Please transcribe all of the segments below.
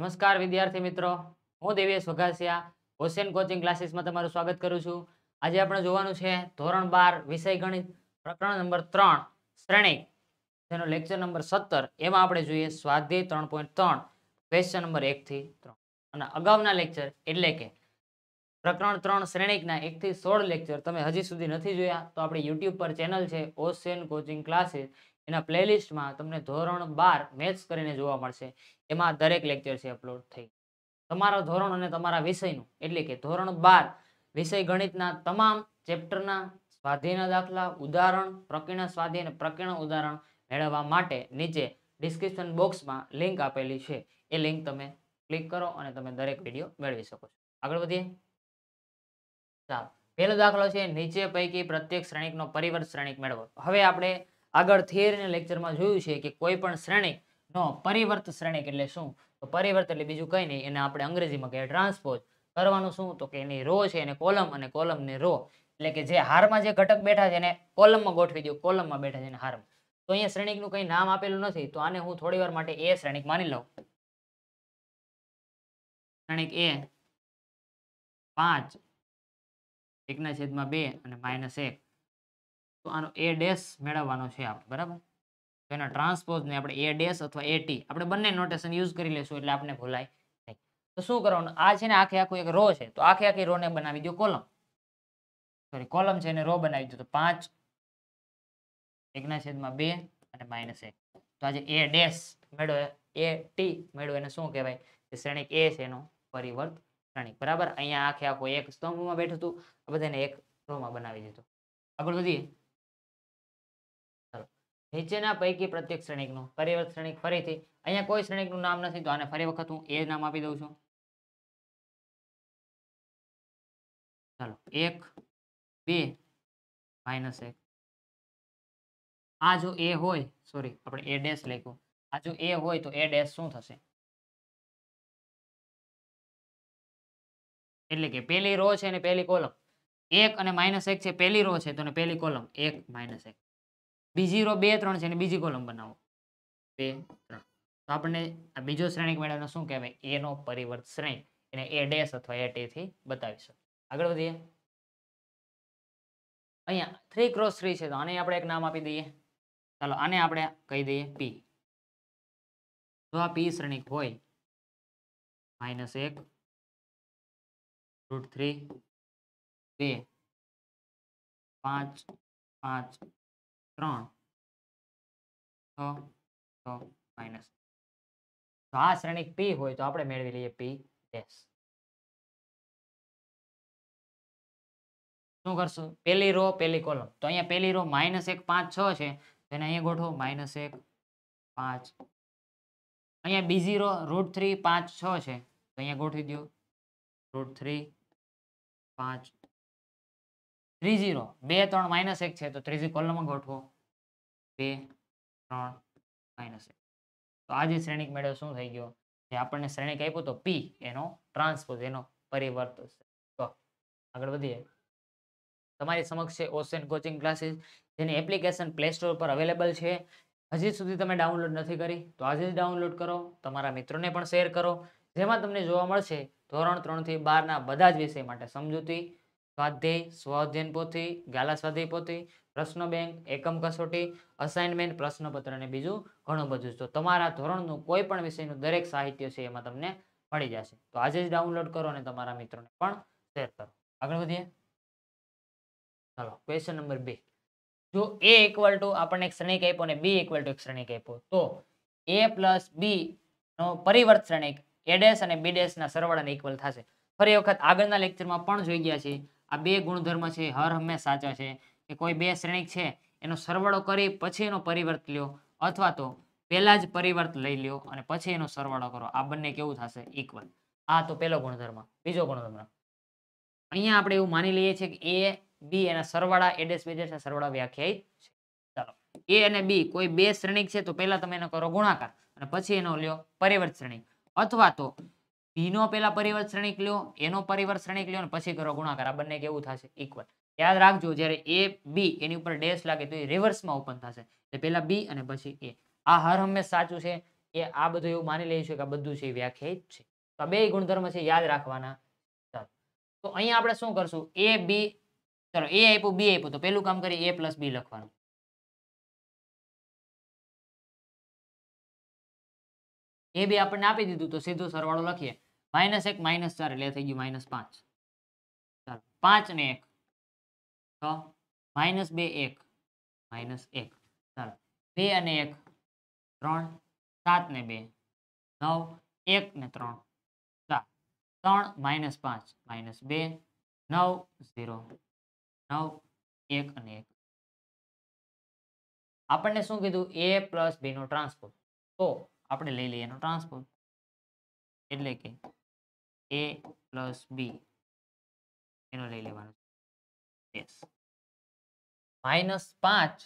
નમસ્કાર વિદ્યાર્થી મિત્રો હું દેવેશ વઘાસિયા હોસેન કોચિંગ ક્લાસીસમાં તમારું સ્વાગત કરું છું આજે આપણે જોવાનું છે ધોરણ બાર વિષય ગણિત પ્રકરણ નંબર ત્રણ શ્રેણી જેનો લેક્ચર નંબર સત્તર એમાં આપણે જોઈએ સ્વાધ્યાય ત્રણ પોઈન્ટ ત્રણ ક્વેશ્ચન નંબર એકથી ત્રણ અને અગાઉના લેક્ચર એટલે કે પ્રકરણ ત્રણ શ્રેણીકના એકથી સોળ લેક્ચર તમે હજી સુધી નથી જોયા તો આપણી યુટ્યુબ પર ચેનલ છે ઓસેન કોચિંગ ક્લાસીસ એના પ્લેલિસ્ટમાં તમને ધોરણ બાર મેથ્સ કરીને જોવા મળશે એમાં દરેક લેક્ચર છે અપલોડ થઈ તમારા ધોરણ અને તમારા વિષયનું એટલે કે ધોરણ બાર વિષય ગણિતના તમામ ચેપ્ટરના સ્વાધીના દાખલા ઉદાહરણ પ્રકીર્ણ સ્વાધી અને પ્રકીર્ણ ઉદાહરણ મેળવવા માટે નીચે ડિસ્ક્રિપ્શન બોક્સમાં લિંક આપેલી છે એ લિંક તમે ક્લિક કરો અને તમે દરેક વિડીયો મેળવી શકો છો આગળ વધીએ ચાલો પહેલો દાખલો છે નીચે પૈકી પ્રત્યેક શ્રેણીકનો પરિવર્ત શ્રેણીક મેળવો હવે આપણે આગળ થિયરીના લેક્ચરમાં જોયું છે કે કોઈ પણ શ્રેણીક નો પરિવર્ત શ્રેણી એટલે શું તો પરિવર્ત એટલે બીજું કંઈ નહીં એને આપણે અંગ્રેજીમાં કહીએ ટ્રાન્સપોઝ કરવાનું શું તો કે એની રો છે એને કોલમ અને કોલમ ને રો એટલે કે જે હારમાં જે ઘટક બેઠા છે એને કોલમમાં ગોઠવી દો કોલમમાં બેઠા છે એને હારમાં તો અહીંયા શ્રેણિકનું કંઈ નામ આપેલું નથી તો આને હું થોડી વાર માટે એ શ્રેણિક માની લઉં શ્રેણિક એ પાંચ એકના છેદમાં બે અને માઇનસ એક તો આનો એ ડેશ મેળવવાનો છે આપણે બરાબર તો એના ટ્રાન્સપોઝને આપણે એ ડેશ અથવા એ ટી આપણે બંને નોટેશન યુઝ કરી લેશું એટલે આપણે ભૂલાય નહીં તો શું કરવાનું આ છે ને આખે આખું એક રો છે તો આખે આખી રો ને બનાવી દો કોલમ સોરી કોલમ છે એને રો બનાવી દો તો પાંચ એકના છેદમાં બે અને માઇનસ એક તો આજે એ ડેશ મેળો એ ટી મેળો એને શું કહેવાય કે એ છે એનો પરિવર્ત શ્રેણિક બરાબર અહીંયા આખે આખો એક સ્તંભમાં બેઠું હતું બધાને એક રોમાં બનાવી દીધું આગળ વધીએ નીચેના પૈકી પ્રત્યેક નું પરિવર્ત શ્રેણીક ફરીથી અહીંયા કોઈ નું નામ નથી તો આને ફરી વખત હું એ નામ આપી દઉં છું ચાલો એક બે માઇનસ એક આ જો એ હોય સોરી આપણે એ ડેશ લખ્યું આ જો એ હોય તો એ ડેશ શું થશે એટલે કે પેલી રો છે ને પેલી કોલમ એક અને માઇનસ એક છે પેલી રો છે તો પેલી કોલમ એક માઇનસ એક બીજી રો બે ત્રણ છે અને બીજી કોલમ બનાવો બે ત્રણ તો આપણને આ બીજો શ્રેણિક મેળવવાનો શું કહેવાય એનો પરિવર્ત શ્રેણિક એને એ ડેશ અથવા એ થી બતાવીશું આગળ વધીએ અહીંયા થ્રી ક્રોસ થ્રી છે તો આને આપણે એક નામ આપી દઈએ ચાલો આને આપણે કહી દઈએ પી જો આ પી શ્રેણિક હોય માઇનસ એક રૂટ થ્રી બે પાંચ પાંચ ત્રણ છ છ માઇનસ તો આ શ્રેણીક પી હોય તો આપણે મેળવી લઈએ પી એસ શું કરશું પેલી રો પેલી કોલમ તો અહીંયા પેલી રો માઇનસ એક પાંચ છ છે તેને અહીંયા ગોઠવો માઇનસ એક પાંચ અહીંયા બીજી રો રૂટ થ્રી પાંચ છ છે તો અહીંયા ગોઠવી દો રૂટ થ્રી પાંચ થ્રી ઝીરો બે ત્રણ માઇનસ એક છે તો ત્રીજી કોલમમાં ગોઠવો બે ત્રણ માઇનસ એક તો આજે જે શ્રેણિક મેળવ શું થઈ ગયો જે આપણને શ્રેણિક આપ્યું તો પી એનો ટ્રાન્સપોઝ એનો પરિવર્ત આગળ વધીએ તમારી સમક્ષ છે ઓસેન કોચિંગ ક્લાસીસ જેની એપ્લિકેશન પ્લે સ્ટોર પર અવેલેબલ છે હજી સુધી તમે ડાઉનલોડ નથી કરી તો આજે જ ડાઉનલોડ કરો તમારા મિત્રોને પણ શેર કરો જેમાં તમને જોવા મળશે ધોરણ ત્રણથી બારના બધા જ વિષય માટે સમજૂતી સ્વાધ્યાય સ્વાધ્યન પોથી ગાલા સ્વાધ્યાય પોથી પ્રશ્ન બેંક એકમ કસોટી અસાઇનમેન્ટ પ્રશ્નપત્ર અને બીજું ઘણું બધું તો તમારા ધોરણનું કોઈ પણ વિષયનું દરેક સાહિત્ય છે એમાં તમને મળી જશે તો આજે જ ડાઉનલોડ કરો અને તમારા મિત્રોને પણ શેર કરો આગળ વધીએ ચાલો ક્વેશ્ચન નંબર બે જો એ ઇક્વલ ટુ આપણને એક શ્રેણિક આપ્યો અને બી ઇક્વલ ટુ એક શ્રેણીક આપ્યો તો એ પ્લસ બી નો પરિવર્ત શ્રેણિક એ ડેશ અને બી ડેશના સરવાળાને ઇક્વલ થશે ફરી વખત આગળના લેક્ચરમાં પણ જોઈ ગયા છીએ આ બે ગુણધર્મ છે હર હંમેશ સાચા છે કે કોઈ બે શ્રેણિક છે એનો સરવાળો કરી પછી એનો પરિવર્ત લ્યો અથવા તો પહેલા જ પરિવર્ત લઈ લ્યો અને પછી એનો સરવાળો કરો આ બંને કેવું થશે ઇક્વલ આ તો પહેલો ગુણધર્મ બીજો ગુણધર્મ અહીંયા આપણે એવું માની લઈએ છીએ કે એ બી એના સરવાળા એડેસ બે સરવાળા વ્યાખ્યાયિત છે ચાલો એ અને બી કોઈ બે શ્રેણિક છે તો પહેલા તમે એનો કરો ગુણાકાર અને પછી એનો લ્યો પરિવર્ત શ્રેણી અથવા તો નો પહેલા પરિવર્ત શ્રેણિક લ્યો એનો પરિવર્ત શ્રેણિક લ્યો અને પછી કરો ગુણાકાર આ બંને કેવું થશે ઇક્વલ યાદ રાખજો જ્યારે એ બી એની ઉપર ડેશ લાગે તો એ રિવર્સમાં ઓપન થશે એટલે પહેલા બી અને પછી એ આ હર હંમેશા સાચું છે એ આ બધું એવું માની લઈશું કે આ બધું છે વ્યાખ્યાયિત છે તો આ બે ગુણધર્મ છે યાદ રાખવાના ચાલો તો અહીંયા આપણે શું કરશું એ બી ચલો એ આપ્યું બી આપ્યું તો પેલું કામ કરીએ એ પ્લસ બી લખવાનું એ બી આપણને આપી દીધું તો સીધું સરવાળો લખીએ માઇનસ એક માઇનસ ચાર એટલે થઈ ગયું માઇનસ પાંચ ચાલો પાંચ ને એક છ માઇનસ બે એક માઇનસ એક ચાલો બે અને એક ત્રણ સાત ને બે નવ એક ને ત્રણ ચાર ત્રણ માઇનસ પાંચ માઇનસ બે નવ ઝીરો નવ એક અને એક આપણને શું કીધું એ પ્લસ બીનો ટ્રાન્સપોર્ટ તો આપણે લઈ લઈએ એનો ટ્રાન્સપોર્ટ એટલે કે એ પ્લસ બી એનો લઈ લેવાનો યસ માઇનસ પાંચ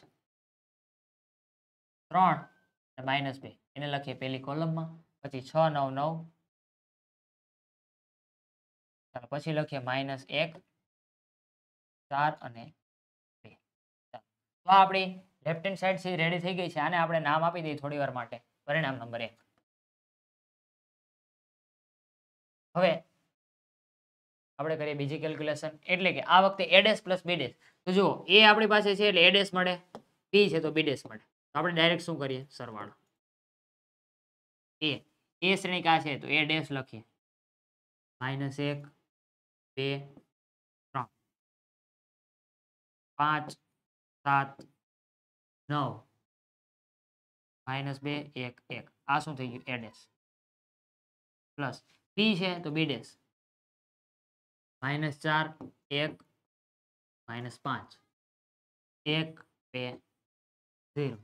ત્રણ અને માઇનસ બે એને લખીએ પહેલી કોલમમાં પછી છ નવ નવ પછી લખીએ માઇનસ એક ચાર અને બે તો આપણી left hand side C ready થઈ ગઈ છે આને આપણે નામ આપી દઈએ થોડી વાર માટે પરિણામ નંબર એક હવે આપણે કરીએ બીજી કેલ્ક્યુલેશન એટલે કે આ વખતે A dash plus B dash તો જુઓ એ આપણી પાસે છે એટલે એ ડેસ મળે પી છે તો બી ડેસ મળે આપણે ડાયરેક્ટ શું કરીએ સરવાળો એ એ શ્રેણી કા છે તો એ ડેશ લખીએ માઇનસ એક બે ત્રણ પાંચ સાત નવ માઇનસ બે એક એક આ શું થઈ ગયું એ ડેશ પ્લસ બી છે તો બી ડેશ માઇનસ ચાર એક માઇનસ પાંચ એક બે ઝીરો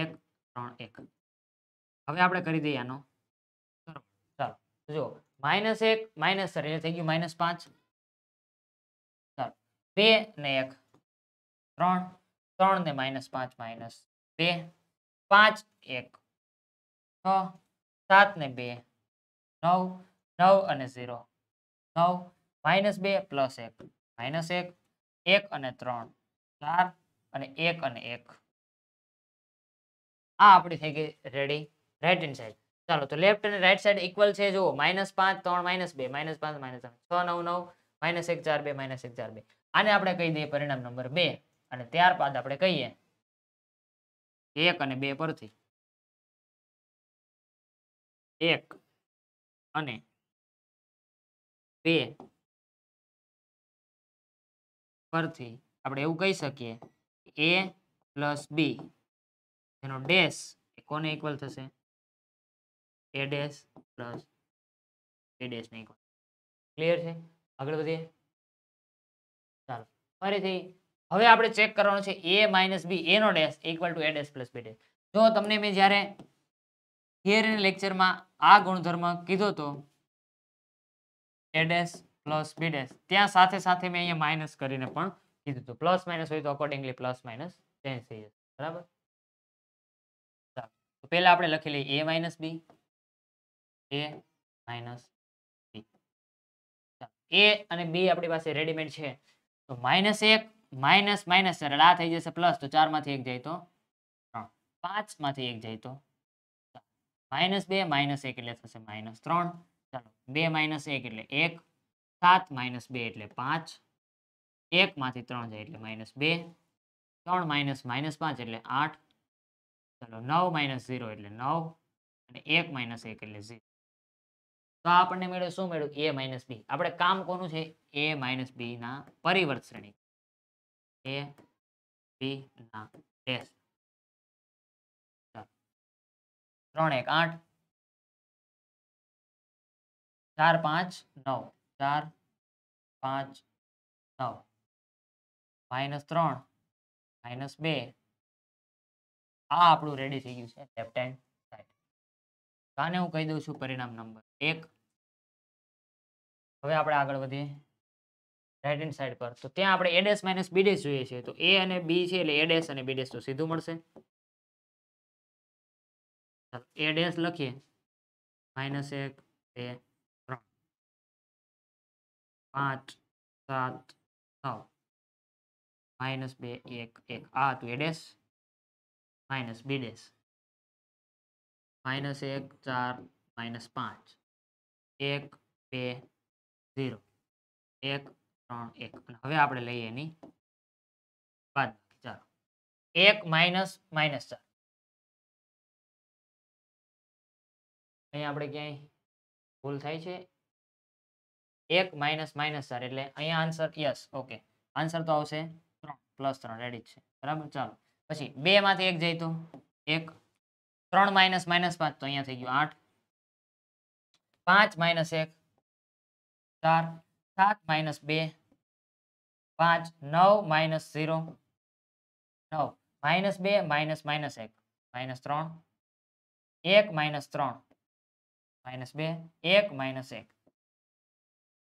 એક ત્રણ એક હવે આપણે કરી દઈએ આનો ચાલો જો માઇનસ એક માઇનસ સર એ થઈ ગયું માઇનસ પાંચ ચાલો બે ને એક ત્રણ ત્રણ ને માઇનસ પાંચ માઇનસ બે પાંચ એક છ સાત ને બે નવ નવ અને ઝીરો નવ માઇનસ બે પ્લસ એક માઇનસ એક એક અને ત્રણ ચાર અને એક અને એક આ આપણી થઈ ગઈ રેડી રાઈટ હેન્ડ સાઈડ ચાલો તો લેફ્ટ અને રાઈટ સાઈડ ઇક્વલ છે જુઓ માઇનસ પાંચ ત્રણ માઇનસ બે માઇનસ પાંચ માઇનસ ત્રણ છ નવ નવ માઇનસ એક ચાર બે માઇનસ એક ચાર બે આને આપણે કહી દઈએ પરિણામ નંબર બે અને ત્યારબાદ આપણે કહીએ એક અને બે પરથી એક અને બે પરથી આપણે એવું કહી શકીએ એ પ્લસ બી જેનો ડેશ એ કોને ઇક્વલ થશે એ ડેશ પ્લસ એ ડેશને ઇક્વલ ક્લિયર છે આગળ વધીએ ચાલો ફરીથી હવે આપણે ચેક કરવાનું છે એ માઇનસ બી એનો dash equal to A dash plus B dash જો તમને મેં જ્યારે થિયરી લેક્ચરમાં આ ગુણધર્મ કીધો તો એ ડેશ પ્લસ બીડેસ ત્યાં સાથે સાથે મેં અહીંયા માઇનસ કરીને પણ કીધું હતું પ્લસ માઇનસ હોય તો અકોર્ડિંગલી પ્લસ માઇનસ ચેન્જ થઈ જશે બરાબર તો પહેલા આપણે લખી લઈએ એ માઇનસ બી એ માઇનસ બી એ અને બી આપણી પાસે રેડીમેડ છે તો માઇનસ એક માઇનસ માઇનસ આ થઈ જશે પ્લસ તો ચારમાંથી એક જાય તો પાંચમાંથી એક જાય તો માઇનસ બે માઇનસ એક એટલે થશે માઇનસ ત્રણ ચાલો બે માઇનસ એક એટલે એક સાત માઇનસ બે એટલે પાંચ એકમાંથી ત્રણ જાય એટલે માઇનસ બે ત્રણ માઇનસ માઇનસ પાંચ એટલે આઠ ચાલો નવ માઇનસ ઝીરો એટલે નવ અને એક માઇનસ એક એટલે ઝીરો તો આપણને મેળવ્યું શું મેળવ્યું એ માઇનસ બી આપણે કામ કોનું છે એ માઇનસ બીના પરિવર્ત શ્રેણી એ ના ટેસ્ટ ત્રણ એક આઠ ચાર પાંચ નવ ચાર પાંચ નવ માઇનસ ત્રણ માઇનસ બે આ આપણું રેડી થઈ ગયું છે લેફ્ટ આને હું કહી દઉં છું પરિણામ નંબર એક હવે આપણે આગળ વધીએ રાઈટ હેન્ડ સાઈડ પર તો ત્યાં આપણે A dash minus B dash જોઈએ છે તો એ અને બી છે એટલે એ ડેસ અને બી ડેસ તો સીધું મળશે चलो ए डेस लखीए माइनस एक पांच सात नौ माइनस बे एक एक आ तू A dash minus B dash minus एक चार माइनस पांच एक बे जीरो एक त्र एक हमें आप लीए बाद चलो एक माइनस माइनस चार અહીંયા આપણે ક્યાંય ભૂલ થાય છે એક માઇનસ માઇનસ ચાર એટલે અહીંયા આન્સર યસ ઓકે આન્સર તો આવશે ત્રણ પ્લસ ત્રણ રેડી છે બરાબર ચાલો પછી બે માંથી એક જાય તો એક ત્રણ માઇનસ માઇનસ પાંચ તો અહીંયા થઈ ગયું આઠ પાંચ માઇનસ એક ચાર સાત માઇનસ બે પાંચ નવ માઇનસ ઝીરો નવ માઇનસ બે માઇનસ માઇનસ એક માઇનસ ત્રણ એક માઇનસ ત્રણ માઇનસ બે એક માઇનસ એક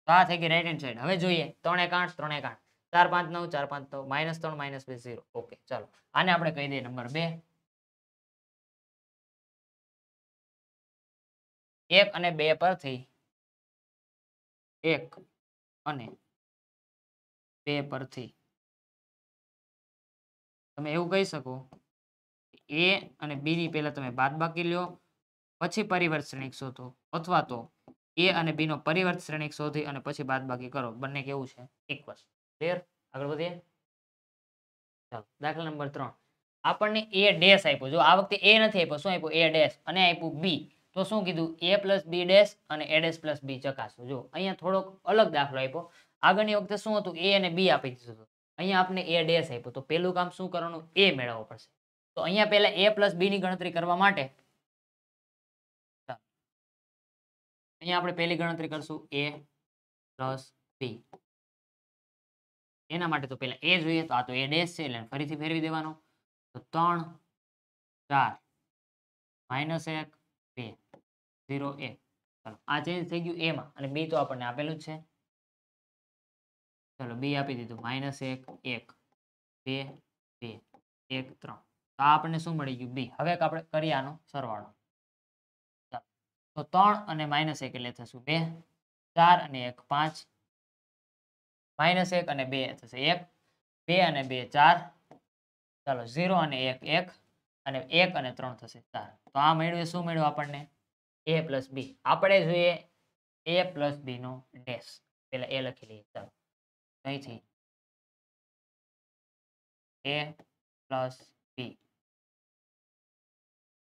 તો આ થઈ ગઈ રાઈટ હેન્ડ સાઈડ હવે જોઈએ ત્રણેક આઠ ત્રણેક આઠ ચાર પાંચ નવ ચાર પાંચ નવ માઇનસ ત્રણ માઇનસ બે ઝીરો ઓકે ચાલો આને આપણે કહી દઈએ નંબર બે એક અને બે પરથી એક અને બે પરથી તમે એવું કહી શકો એ અને બી ની પહેલા તમે બાદ બાકી લ્યો પછી પરિવર્ત શ્રેણી શોધો અથવા તો એ અને બી નો પરિવર્ત શ્રેણી શોધી અને પછી બાદ બાકી કરો બંને કેવું છે ઇક્વલ ક્લિયર આગળ વધીએ ચાલો દાખલા નંબર ત્રણ આપણને એ ડેશ આપ્યો જો આ વખતે એ નથી આપ્યો શું આપ્યું એ ડેશ અને આપ્યું બી તો શું કીધું એ પ્લસ બી ડેશ અને એ ડેશ પ્લસ બી ચકાસો જો અહીંયા થોડોક અલગ દાખલો આપ્યો આગળની વખતે શું હતું એ અને બી આપી દીધું હતું અહીંયા આપણે એ ડેશ આપ્યો તો પહેલું કામ શું કરવાનું એ મેળવવું પડશે તો અહીંયા પહેલા એ પ્લસ બીની ગણતરી કરવા માટે અહીંયા આપણે પહેલી ગણતરી કરશું એ પ્લસ બી એના માટે તો પહેલા એ જોઈએ તો આ તો એ ડેસ છે એટલે ફરીથી ફેરવી દેવાનો તો ત્રણ ચાર માઇનસ એક બે ઝીરો એક ચાલો આ ચેન્જ થઈ ગયું એમાં અને બી તો આપણને આપેલું છે ચાલો બી આપી દીધું માઇનસ એક એક બે બે એક ત્રણ તો આપણને શું મળી ગયું બી હવે આપણે કરીએ આનો સરવાળો તો ત્રણ અને માઇનસ એક એટલે થશું બે ચાર અને એક પાંચ માઇનસ એક અને બે થશે એક બે અને બે ચાર ચાલો ઝીરો અને એક એક અને એક અને ત્રણ થશે ચાર તો આ મેળવ્યું શું મળ્યું આપણને એ પ્લસ બી આપણે જોઈએ એ પ્લસ બીનો ડેશ પેલા એ લખી લઈએ ચાલો અહીંથી એ પ્લસ બી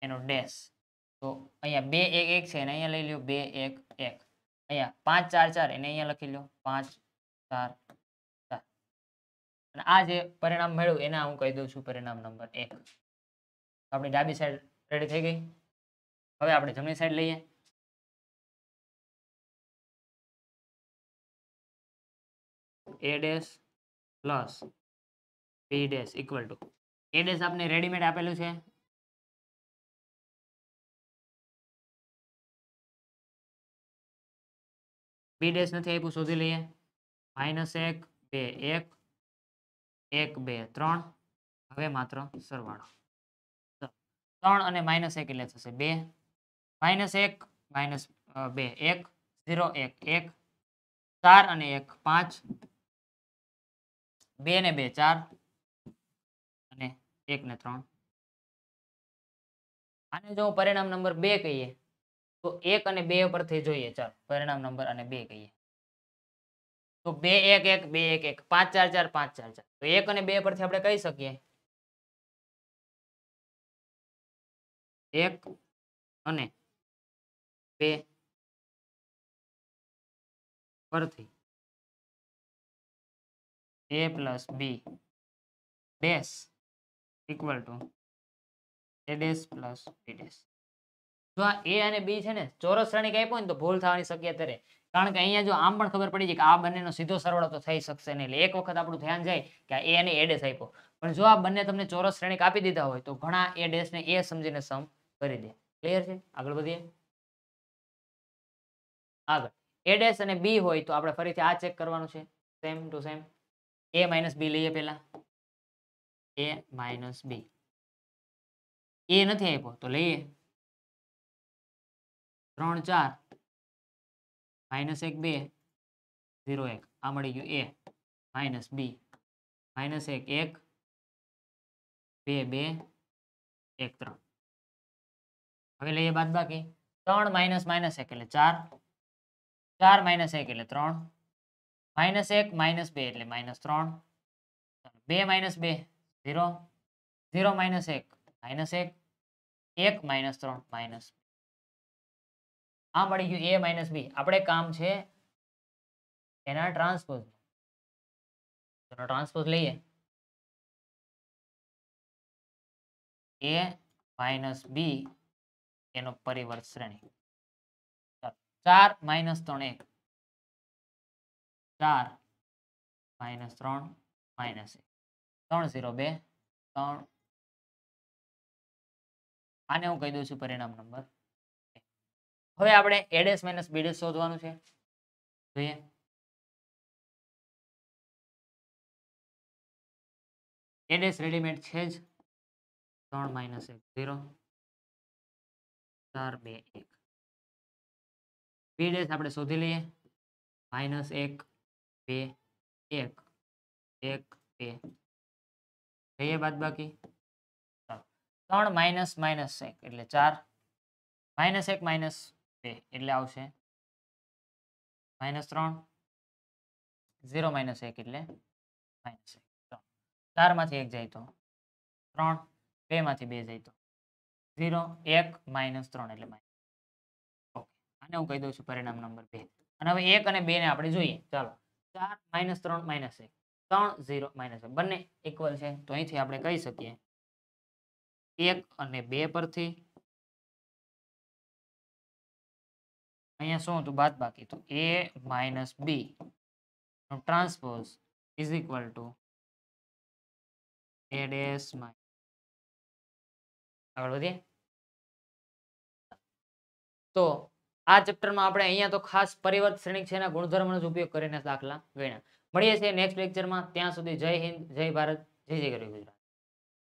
એનો ડેશ તો અહીંયા બે એક એક છે અને અહીંયા લઈ લો બે એક એક અહીંયા પાંચ ચાર ચાર એને અહીંયા લખી લો પાંચ ચાર ચાર અને આ જે પરિણામ મળ્યું એને હું કહી દઉં છું પરિણામ નંબર એક આપણી ડાબી સાઈડ રેડી થઈ ગઈ હવે આપણે જમણી સાઈડ લઈએ A dash plus B dash equal to A dash આપણે રેડીમેડ આપેલું છે બી ડેશ નથી આપ્યું શોધી લઈએ માઇનસ એક બે એક એક બે ત્રણ હવે માત્ર સરવાળો ત્રણ અને માઇનસ એક એટલે થશે બે માઇનસ એક માઇનસ બે એક ઝીરો એક એક ચાર અને એક પાંચ બે ને બે ચાર અને એક ને ત્રણ આને જો પરિણામ નંબર બે કહીએ તો એક અને બે પરથી જોઈએ ચાલો પરિણામ નંબર અને બે કહીએ તો બે એક એક બે એક એક પાંચ ચાર ચાર પાંચ ચાર ચાર તો એક અને બે પરથી આપણે કહી શકીએ એક અને બે પરથી A plus B dash equal to A dash plus B dash જો આ એ અને બી છે ને ચોરસ શ્રેણીક આપ્યો ને તો ભૂલ થવાની શક્યતા રહે કારણ કે અહીંયા જો આમ પણ ખબર પડી જાય કે આ બંનેનો સીધો સરવાળો તો થઈ શકશે નહીં એટલે એક વખત આપણું ધ્યાન જાય કે એ અને એ ડેશ આપ્યો પણ જો આ બંને તમને ચોરસ શ્રેણીક આપી દીધા હોય તો ઘણા એ ડેશને એ સમજીને સમ કરી દે ક્લિયર છે આગળ વધીએ આગળ એ ડેશ અને બી હોય તો આપણે ફરીથી આ ચેક કરવાનું છે same to same A minus B લઈએ પહેલા એ માઇનસ બી એ નથી આપ્યો તો લઈએ चार माइनस एक बे जीरो एक आ मड़ी गए माइनस बी माइनस एक एक बे बे एक त्र हम लीए बाद बाकी तरण माइनस माइनस एक चार चार माइनस एक त्र मैनस एक मैनस बे एट माइनस त्र माइनस बे जीरो जीरो माइनस एक मैनस एक एक मैनस त्र माइनस આ મળી ગયું એ માઇનસ બી આપણે કામ છે એના ટ્રાન્સપોઝ ટ્રાન્સપોઝ લઈએ એ માઇનસ બી એનો પરિવર્ત શ્રેણી ચાર માઇનસ ત્રણ એક ચાર માઇનસ ત્રણ માઇનસ એક ત્રણ ઝીરો બે ત્રણ આને હું કહી દઉં છું પરિણામ નંબર હવે આપણે એડેસ માઇનસ બીડેસ શોધવાનું છે જોઈએ એ રેડીમેડ છે જ ત્રણ માઇનસ એક ઝીરો ચાર બે એક બી આપણે શોધી લઈએ માઇનસ એક બે એક એક બે રહીએ બાદ બાકી ત્રણ માઇનસ માઇનસ એક એટલે ચાર માઇનસ એક માઇનસ બે એટલે આવશે માઇનસ ત્રણ ઝીરો માઇનસ એક એટલે માઇનસ એક ત્રણ ચારમાંથી એક જાય તો ત્રણ બેમાંથી બે જાય તો ઝીરો એક માઇનસ ત્રણ એટલે માઇનસ ઓકે આને હું કહી દઉં છું પરિણામ નંબર બે અને હવે એક અને બે ને આપણે જોઈએ ચાલો ચાર માઇનસ ત્રણ માઇનસ એક ત્રણ ઝીરો માઇનસ બંને ઇક્વલ છે તો અહીંથી આપણે કહી શકીએ એક અને બે પરથી અહીંયા શું હતું બાદ બાકી તો A minus B transpose is equal to A dash આગળ વધીએ તો આ ચેપ્ટરમાં આપણે અહીંયા તો ખાસ પરિવર્ત શ્રેણી છે એના ગુણધર્મનો જ ઉપયોગ કરીને દાખલા ગણ્યા મળીએ છીએ નેક્સ્ટ લેક્ચરમાં ત્યાં સુધી જય હિન્દ જય ભારત જય જય ગરી ગુજરાત